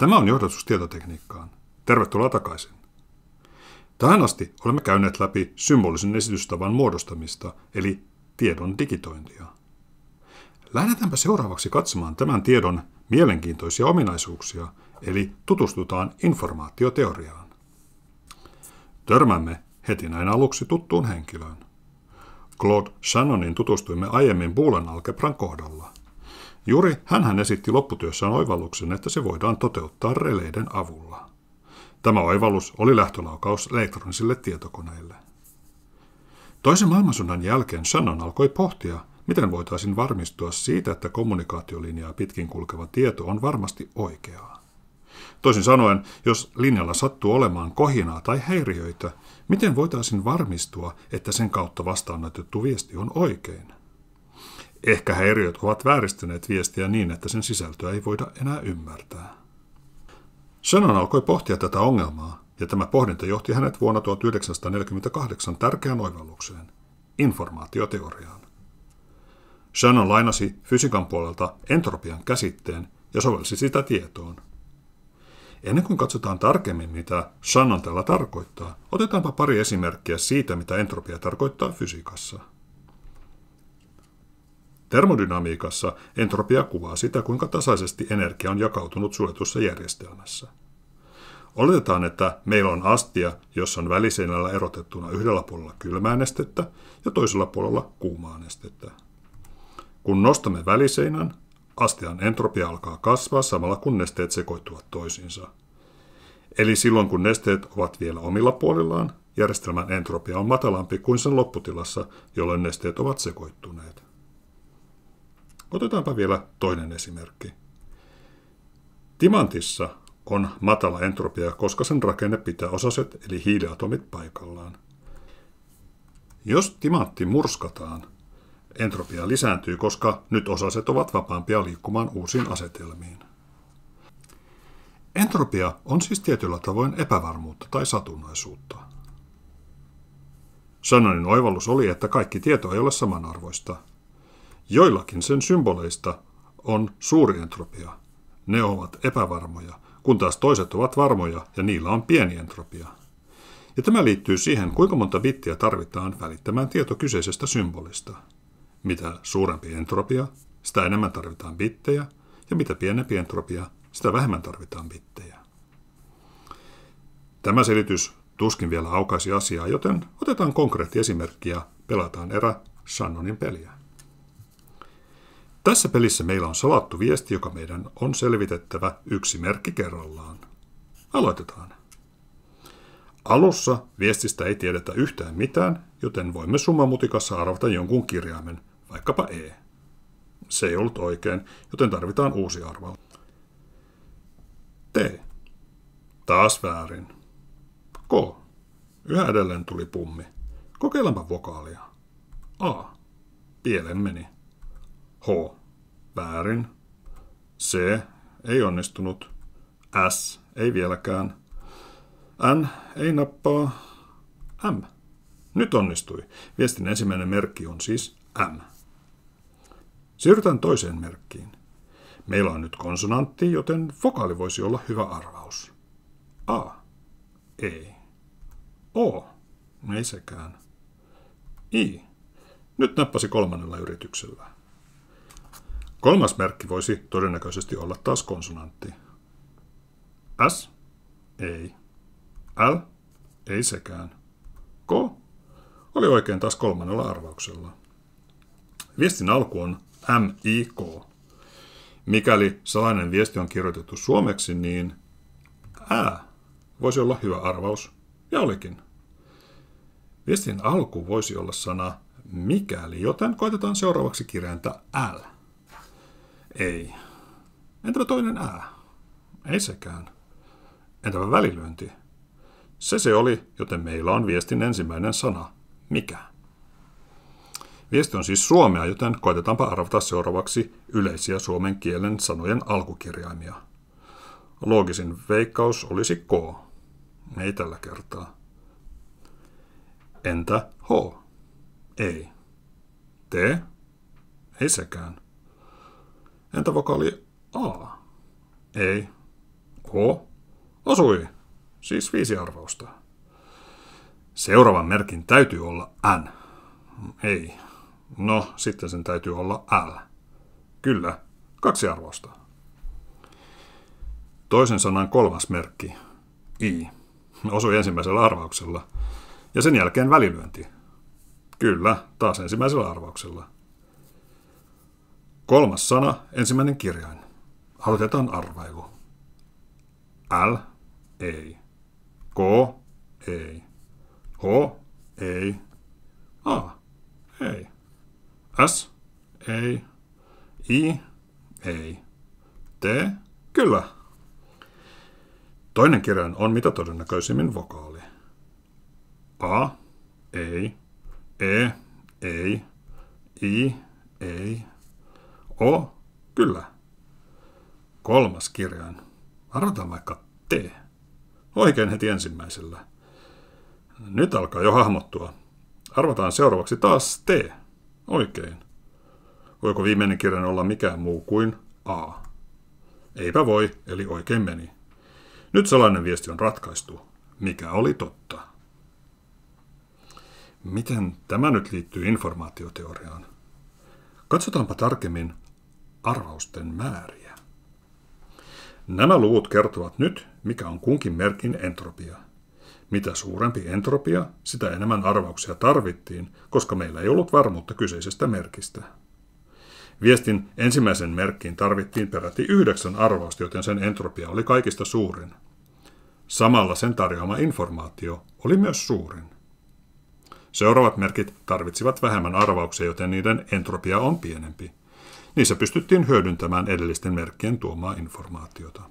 Tämä on johdatus tietotekniikkaan. Tervetuloa takaisin. Tähän asti olemme käyneet läpi symbolisen esitystavan muodostamista, eli tiedon digitointia. Lähdetäänpä seuraavaksi katsomaan tämän tiedon mielenkiintoisia ominaisuuksia, eli tutustutaan informaatioteoriaan. Törmämme heti näin aluksi tuttuun henkilöön. Claude Shannonin tutustuimme aiemmin Boolean algebran kohdalla – Juuri hän esitti lopputyössään oivalluksen, että se voidaan toteuttaa releiden avulla. Tämä oivallus oli lähtölaukaus elektronisille tietokoneille. Toisen maailmansodan jälkeen Shannon alkoi pohtia, miten voitaisiin varmistua siitä, että kommunikaatiolinjaa pitkin kulkeva tieto on varmasti oikeaa. Toisin sanoen, jos linjalla sattuu olemaan kohinaa tai häiriöitä, miten voitaisiin varmistua, että sen kautta vastaanotettu viesti on oikein? Ehkä häiriöt ovat vääristäneet viestiä niin, että sen sisältöä ei voida enää ymmärtää. Shannon alkoi pohtia tätä ongelmaa, ja tämä pohdinta johti hänet vuonna 1948 tärkeään oivallukseen, informaatioteoriaan. Shannon lainasi fysiikan puolelta entropian käsitteen ja sovelsi sitä tietoon. Ennen kuin katsotaan tarkemmin, mitä Shannon tällä tarkoittaa, otetaanpa pari esimerkkiä siitä, mitä entropia tarkoittaa fysiikassa – Termodynamiikassa entropia kuvaa sitä, kuinka tasaisesti energia on jakautunut suljetussa järjestelmässä. Oletetaan, että meillä on astia, jossa on väliseinällä erotettuna yhdellä puolella kylmää nestettä ja toisella puolella kuumaa nestettä. Kun nostamme väliseinän, astian entropia alkaa kasvaa samalla kun nesteet sekoittuvat toisiinsa. Eli silloin kun nesteet ovat vielä omilla puolillaan, järjestelmän entropia on matalampi kuin sen lopputilassa, jolloin nesteet ovat sekoittuneet. Otetaanpa vielä toinen esimerkki. Timantissa on matala entropia, koska sen rakenne pitää osaset eli hiiliatomit paikallaan. Jos timantti murskataan, entropia lisääntyy, koska nyt osaset ovat vapaampia liikkumaan uusiin asetelmiin. Entropia on siis tietyllä tavoin epävarmuutta tai satunnaisuutta. Sanonin oivallus oli, että kaikki tieto ei ole samanarvoista – Joillakin sen symboleista on suuri entropia. Ne ovat epävarmoja, kun taas toiset ovat varmoja ja niillä on pieni entropia. Ja tämä liittyy siihen, kuinka monta bittiä tarvitaan välittämään tieto kyseisestä symbolista. Mitä suurempi entropia, sitä enemmän tarvitaan bittejä, ja mitä pienempi entropia, sitä vähemmän tarvitaan bittejä. Tämä selitys tuskin vielä aukaisi asiaa, joten otetaan konkreetti esimerkki ja pelataan erä Shannonin peliä. Tässä pelissä meillä on salattu viesti, joka meidän on selvitettävä yksi merkki kerrallaan. Aloitetaan. Alussa viestistä ei tiedetä yhtään mitään, joten voimme summamutikassa arvata jonkun kirjaimen, vaikkapa E. Se ei ollut oikein, joten tarvitaan uusi arvo. T. Taas väärin. K. Yhä edelleen tuli pummi. Kokeillaanpa vokaalia. A. Pielen meni. H. Väärin. C. Ei onnistunut. S. Ei vieläkään. N. Ei nappaa. M. Nyt onnistui. Viestin ensimmäinen merkki on siis M. Siirrytään toiseen merkkiin. Meillä on nyt konsonantti, joten vokaali voisi olla hyvä arvaus. A. Ei. O. Ei sekään. I. Nyt nappasi kolmannella yrityksellä. Kolmas merkki voisi todennäköisesti olla taas konsonantti. S? Ei. L? Ei sekään. K? Oli oikein taas kolmannella arvauksella. Viestin alku on MIK. Mikäli salainen viesti on kirjoitettu suomeksi, niin Ä voisi olla hyvä arvaus, ja olikin. Viestin alku voisi olla sana mikäli, joten koitetaan seuraavaksi kirjainta L. Ei. Entäpä toinen ää? Ei sekään. Entäpä välilyönti? Se se oli, joten meillä on viestin ensimmäinen sana. Mikä? Viesti on siis suomea, joten koitetaanpa arvata seuraavaksi yleisiä suomen kielen sanojen alkukirjaimia. Loogisin veikkaus olisi K. Ei tällä kertaa. Entä H? Ei. T? Ei sekään. Entä vokaali A? Ei. K? Osui. Siis viisi arvausta. Seuraavan merkin täytyy olla N. Ei. No, sitten sen täytyy olla L. Kyllä, kaksi arvosta. Toisen sanan kolmas merkki, I, osui ensimmäisellä arvauksella. Ja sen jälkeen välilyönti. Kyllä, taas ensimmäisellä arvauksella. Kolmas sana, ensimmäinen kirjain. Aloitetaan arvailu. L, ei. K, ei. H, ei. A, ei. S, ei. I, ei. T, kyllä. Toinen kirjain on mitä todennäköisimmin vokaali. A, ei. E, ei. E, I, ei. O. Kyllä. Kolmas kirjain. Arvataan vaikka T. Oikein heti ensimmäisellä. Nyt alkaa jo hahmottua. Arvataan seuraavaksi taas T. Oikein. Voiko viimeinen kirjain olla mikään muu kuin A? Eipä voi, eli oikein meni. Nyt salainen viesti on ratkaistu. Mikä oli totta? Miten tämä nyt liittyy informaatioteoriaan? Katsotaanpa tarkemmin, arvausten määriä. Nämä luvut kertovat nyt, mikä on kunkin merkin entropia. Mitä suurempi entropia, sitä enemmän arvauksia tarvittiin, koska meillä ei ollut varmuutta kyseisestä merkistä. Viestin ensimmäisen merkkiin tarvittiin peräti yhdeksän arvausta, joten sen entropia oli kaikista suurin. Samalla sen tarjoama informaatio oli myös suurin. Seuraavat merkit tarvitsivat vähemmän arvauksia, joten niiden entropia on pienempi. Niissä pystyttiin hyödyntämään edellisten merkkien tuomaa informaatiota.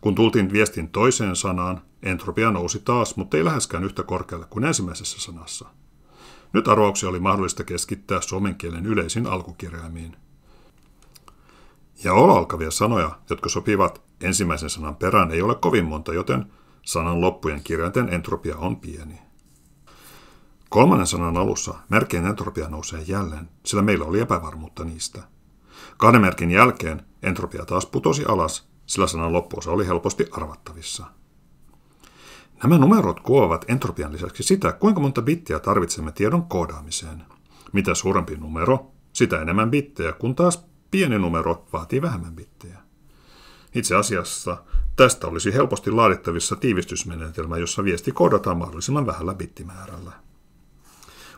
Kun tultiin viestin toiseen sanaan, entropia nousi taas, mutta ei läheskään yhtä korkealle kuin ensimmäisessä sanassa. Nyt arvauksia oli mahdollista keskittää suomen kielen yleisiin alkukirjaimiin. Ja olla alkavia sanoja, jotka sopivat ensimmäisen sanan perään, ei ole kovin monta, joten sanan loppujen kirjainten entropia on pieni. Kolmannen sanan alussa merkkien entropia nousee jälleen, sillä meillä oli epävarmuutta niistä. Kahden merkin jälkeen entropia taas putosi alas, sillä sanan loppuosa oli helposti arvattavissa. Nämä numerot kuovat entropian lisäksi sitä, kuinka monta bittiä tarvitsemme tiedon koodaamiseen. Mitä suurempi numero, sitä enemmän bittejä, kun taas pieni numero vaatii vähemmän bittejä. Itse asiassa tästä olisi helposti laadittavissa tiivistysmenetelmä, jossa viesti koodataan mahdollisimman vähällä bittimäärällä.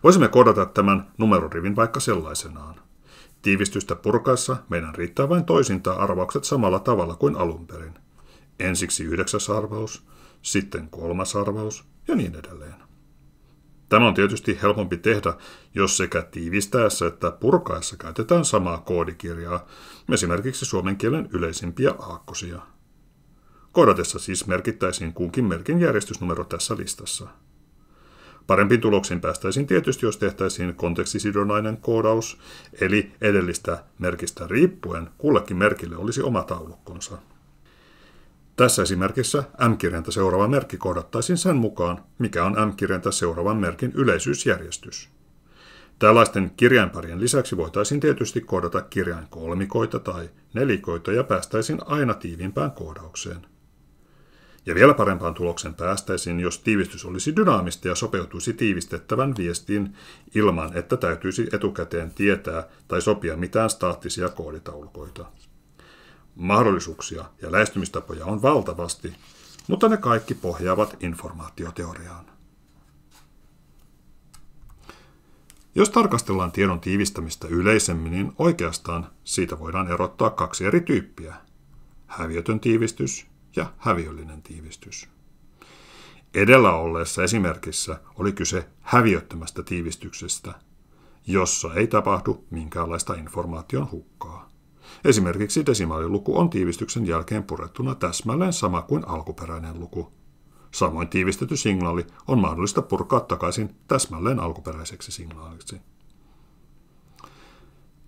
Voisimme kodata tämän numerorivin vaikka sellaisenaan. Tiivistystä purkaessa meidän riittää vain toisintaa arvaukset samalla tavalla kuin alun perin. Ensiksi yhdeksäs arvaus, sitten kolmas arvaus ja niin edelleen. Tämä on tietysti helpompi tehdä, jos sekä tiivistäessä että purkaessa käytetään samaa koodikirjaa, esimerkiksi suomen kielen yleisimpiä aakkosia. Koodatessa siis merkittäisiin kunkin merkin järjestysnumero tässä listassa. Parempi tuloksiin päästäisiin tietysti, jos tehtäisiin kontekstisidonnainen koodaus, eli edellistä merkistä riippuen kullekin merkille olisi oma taulukkonsa. Tässä esimerkissä M-kirjainta seuraava merkki koodattaisiin sen mukaan, mikä on M-kirjainta seuraavan merkin yleisyysjärjestys. Tällaisten kirjainparien lisäksi voitaisiin tietysti koodata kolmikoita tai nelikoita ja päästäisiin aina tiiviimpään koodaukseen – ja vielä parempaan tuloksen päästäisiin, jos tiivistys olisi dynaamista ja sopeutuisi tiivistettävän viestiin ilman, että täytyisi etukäteen tietää tai sopia mitään staattisia kooditaulukoita. Mahdollisuuksia ja lähestymistapoja on valtavasti, mutta ne kaikki pohjaavat informaatioteoriaan. Jos tarkastellaan tiedon tiivistämistä yleisemmin, niin oikeastaan siitä voidaan erottaa kaksi eri tyyppiä. Häviötön tiivistys ja häviöllinen tiivistys. Edellä olleessa esimerkissä oli kyse häviöttömästä tiivistyksestä, jossa ei tapahdu minkäänlaista informaation hukkaa. Esimerkiksi desimaaliluku on tiivistyksen jälkeen purettuna täsmälleen sama kuin alkuperäinen luku. Samoin tiivistetty signaali on mahdollista purkaa takaisin täsmälleen alkuperäiseksi signaaliksi.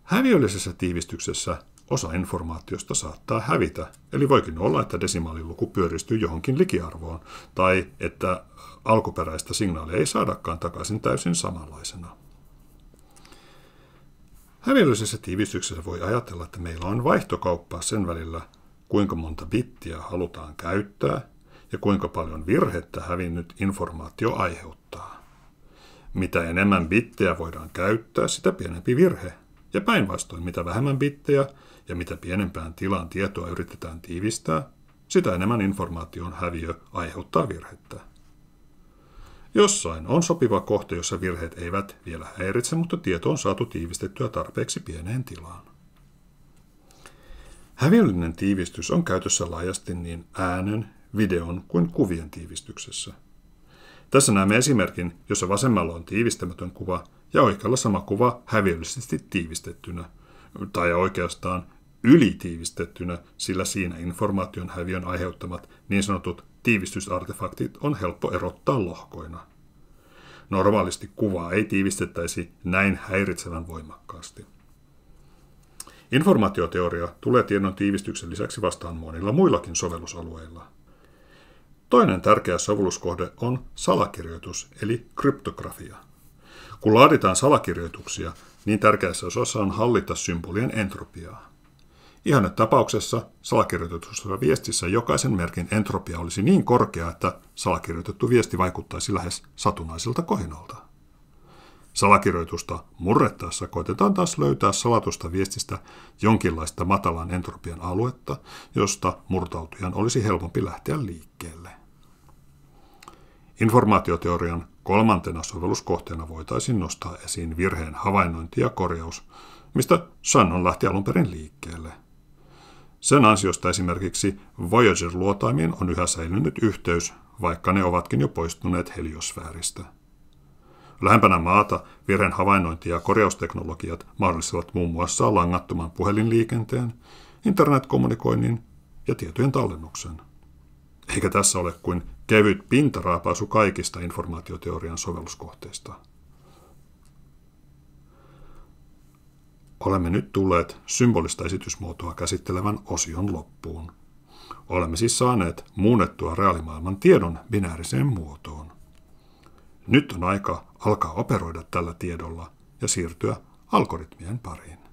Häviöllisessä tiivistyksessä Osa informaatiosta saattaa hävitä, eli voikin olla, että desimaaliluku pyöristyy johonkin likiarvoon, tai että alkuperäistä signaalia ei saadakaan takaisin täysin samanlaisena. Hävillisessä tiivistyksessä voi ajatella, että meillä on vaihtokauppaa sen välillä, kuinka monta bittiä halutaan käyttää ja kuinka paljon virhettä hävinnyt informaatio aiheuttaa. Mitä enemmän bittejä voidaan käyttää, sitä pienempi virhe ja päinvastoin, mitä vähemmän bittejä ja mitä pienempään tilaan tietoa yritetään tiivistää, sitä enemmän informaation häviö aiheuttaa virhettä. Jossain on sopiva kohta, jossa virheet eivät vielä häiritse, mutta tieto on saatu tiivistettyä tarpeeksi pieneen tilaan. Häviöllinen tiivistys on käytössä laajasti niin äänen, videon kuin kuvien tiivistyksessä. Tässä näemme esimerkin, jossa vasemmalla on tiivistämätön kuva ja oikealla sama kuva häviöllisesti tiivistettynä, tai oikeastaan ylitiivistettynä, sillä siinä informaation häviön aiheuttamat niin sanotut tiivistysartefaktit on helppo erottaa lohkoina. Normaalisti kuvaa ei tiivistettäisi näin häiritsevän voimakkaasti. Informaatioteoria tulee tiedon tiivistyksen lisäksi vastaan monilla muillakin sovellusalueilla. Toinen tärkeä sovelluskohde on salakirjoitus eli kryptografia – kun laaditaan salakirjoituksia, niin tärkeässä osassa on hallita symbolien entropiaa. Ihanne tapauksessa salakirjoitetussa viestissä jokaisen merkin entropia olisi niin korkea, että salakirjoitettu viesti vaikuttaisi lähes satunnaiselta kohinolta. Salakirjoitusta murrettaessa koitetaan taas löytää salatusta viestistä jonkinlaista matalan entropian aluetta, josta murtautujan olisi helpompi lähteä liikkeelle. Informaatioteorian kolmantena sovelluskohteena voitaisiin nostaa esiin virheen havainnointi ja korjaus, mistä Shannon lähti alun perin liikkeelle. Sen ansiosta esimerkiksi Voyager-luotaimiin on yhä säilynyt yhteys, vaikka ne ovatkin jo poistuneet heliosfääristä. Lähempänä maata virheen havainnointi- ja korjausteknologiat mahdollistavat muun muassa langattoman puhelinliikenteen, internetkommunikoinnin ja tietojen tallennuksen. Eikä tässä ole kuin kevyt pintaraapaisu kaikista informaatioteorian sovelluskohteista. Olemme nyt tulleet symbolista esitysmuotoa käsittelevän osion loppuun. Olemme siis saaneet muunnettua reaalimaailman tiedon binääriseen muotoon. Nyt on aika alkaa operoida tällä tiedolla ja siirtyä algoritmien pariin.